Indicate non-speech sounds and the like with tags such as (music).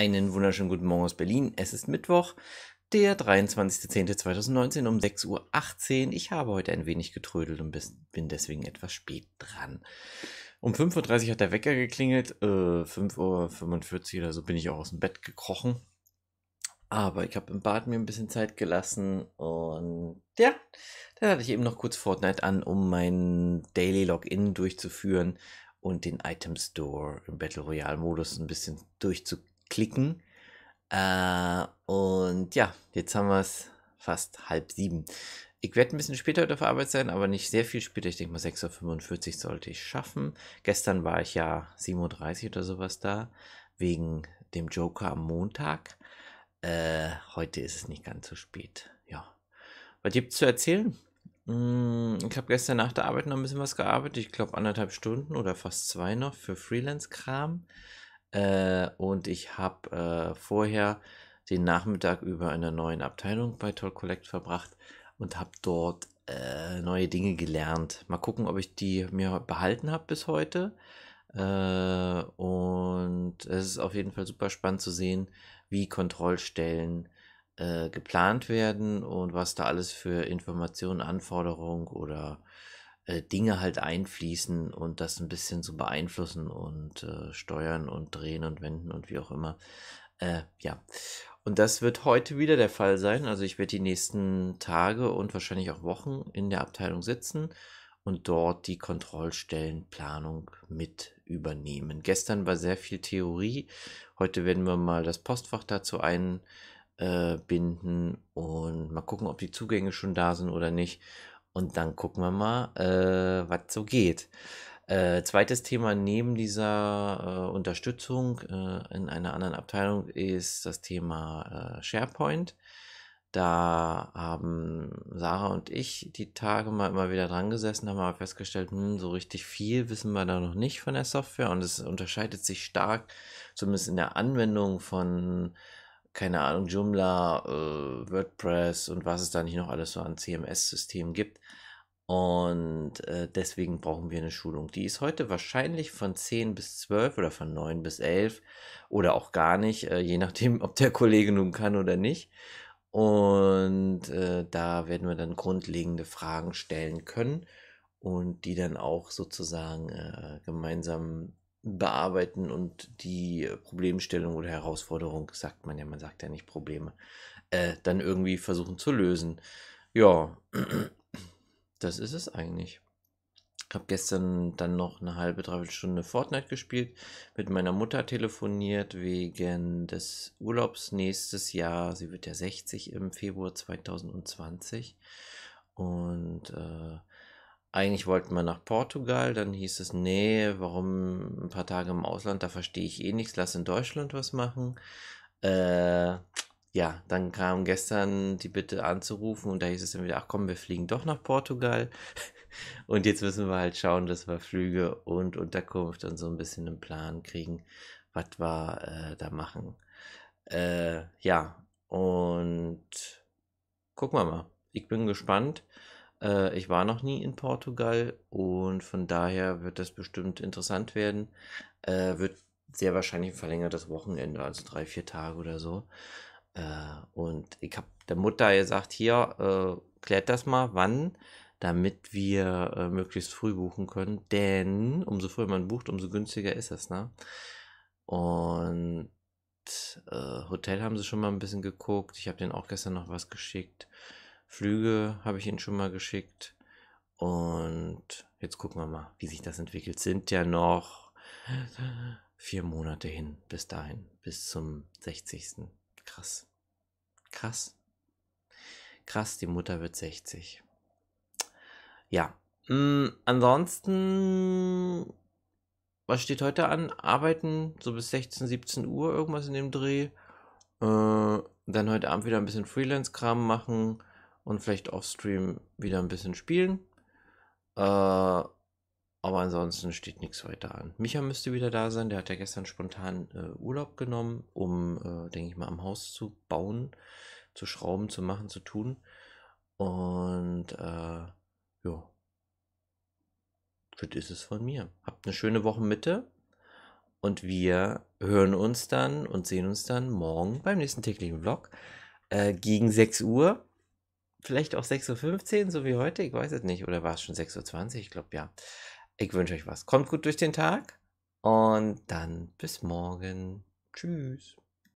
Einen wunderschönen guten Morgen aus Berlin. Es ist Mittwoch, der 23.10.2019 um 6.18 Uhr. Ich habe heute ein wenig getrödelt und bin deswegen etwas spät dran. Um 5.30 Uhr hat der Wecker geklingelt. Äh, 5.45 Uhr oder so bin ich auch aus dem Bett gekrochen. Aber ich habe im Bad mir ein bisschen Zeit gelassen und ja, dann hatte ich eben noch kurz Fortnite an, um meinen Daily Login durchzuführen und den Item Store im Battle Royale Modus ein bisschen durchzukriegen klicken. Äh, und ja, jetzt haben wir es fast halb sieben. Ich werde ein bisschen später heute auf Arbeit sein, aber nicht sehr viel später. Ich denke mal 6.45 Uhr sollte ich schaffen. Gestern war ich ja 7.30 Uhr oder sowas da, wegen dem Joker am Montag. Äh, heute ist es nicht ganz so spät. Ja. Was es zu erzählen? Hm, ich habe gestern nach der Arbeit noch ein bisschen was gearbeitet. Ich glaube anderthalb Stunden oder fast zwei noch für Freelance-Kram. Äh, und ich habe äh, vorher den Nachmittag über in der neuen Abteilung bei Toll Collect verbracht und habe dort äh, neue Dinge gelernt. Mal gucken, ob ich die mir behalten habe bis heute. Äh, und es ist auf jeden Fall super spannend zu sehen, wie Kontrollstellen äh, geplant werden und was da alles für Informationen, Anforderungen oder äh, Dinge halt einfließen und das ein bisschen so beeinflussen und äh, steuern und drehen und wenden und wie auch immer. Äh, ja. Und das wird heute wieder der Fall sein. Also ich werde die nächsten Tage und wahrscheinlich auch Wochen in der Abteilung sitzen und dort die Kontrollstellenplanung mit übernehmen. Gestern war sehr viel Theorie. Heute werden wir mal das Postfach dazu einbinden äh, und mal gucken, ob die Zugänge schon da sind oder nicht. Und dann gucken wir mal, äh, was so geht. Äh, zweites Thema neben dieser äh, Unterstützung äh, in einer anderen Abteilung ist das Thema äh, SharePoint. Da haben Sarah und ich die Tage mal immer wieder dran gesessen, haben aber festgestellt, hm, so richtig viel wissen wir da noch nicht von der Software und es unterscheidet sich stark, zumindest in der Anwendung von keine Ahnung, Joomla, äh, WordPress und was es da nicht noch alles so an CMS-Systemen gibt. Und äh, deswegen brauchen wir eine Schulung. Die ist heute wahrscheinlich von 10 bis 12 oder von 9 bis 11 oder auch gar nicht, äh, je nachdem, ob der Kollege nun kann oder nicht. Und äh, da werden wir dann grundlegende Fragen stellen können und die dann auch sozusagen äh, gemeinsam bearbeiten und die Problemstellung oder Herausforderung, sagt man ja, man sagt ja nicht Probleme, äh, dann irgendwie versuchen zu lösen. Ja, (clears throat) das ist es eigentlich. Ich habe gestern dann noch eine halbe, dreiviertel Stunde Fortnite gespielt, mit meiner Mutter telefoniert wegen des Urlaubs nächstes Jahr. Sie wird ja 60 im Februar 2020. Und äh, eigentlich wollten wir nach Portugal, dann hieß es, nee, warum ein paar Tage im Ausland, da verstehe ich eh nichts, lass in Deutschland was machen. Äh, ja, dann kam gestern die Bitte anzurufen und da hieß es dann wieder, ach komm, wir fliegen doch nach Portugal. (laughs) Und jetzt müssen wir halt schauen, dass wir Flüge und Unterkunft und so ein bisschen einen Plan kriegen, was wir äh, da machen. Äh, ja, und gucken wir mal. Ich bin gespannt. Äh, ich war noch nie in Portugal und von daher wird das bestimmt interessant werden. Äh, wird sehr wahrscheinlich ein verlängertes Wochenende, also drei, vier Tage oder so. Äh, und ich habe der Mutter gesagt, hier, äh, klärt das mal, wann, damit wir äh, möglichst früh buchen können. Denn umso früher man bucht, umso günstiger ist es, ne? Und äh, Hotel haben sie schon mal ein bisschen geguckt. Ich habe denen auch gestern noch was geschickt. Flüge habe ich Ihnen schon mal geschickt. Und jetzt gucken wir mal, wie sich das entwickelt. Sind ja noch vier Monate hin, bis dahin, bis zum 60. Krass. Krass. Krass, die Mutter wird 60. Ja. Mh, mm, ansonsten, was steht heute an? Arbeiten, so bis 16, 17 Uhr, irgendwas in dem Dreh. Äh, dann heute Abend wieder ein bisschen Freelance-Kram machen und vielleicht auf Stream wieder ein bisschen spielen. Äh, aber ansonsten steht nichts weiter an. Micha müsste wieder da sein, der hat ja gestern spontan äh, Urlaub genommen, um, äh, denke ich mal, am Haus zu bauen, zu schrauben, zu machen, zu tun. Und äh, ja, das ist es von mir. Habt eine schöne Wochenmitte und wir hören uns dann und sehen uns dann morgen beim nächsten täglichen Vlog äh, gegen 6 Uhr vielleicht auch 6.15 Uhr, so wie heute, ich weiß es nicht. Oder war es schon 6.20 Uhr? Ich glaube ja. Ich wünsche euch was. Kommt gut durch den Tag und dann bis morgen. Tschüss.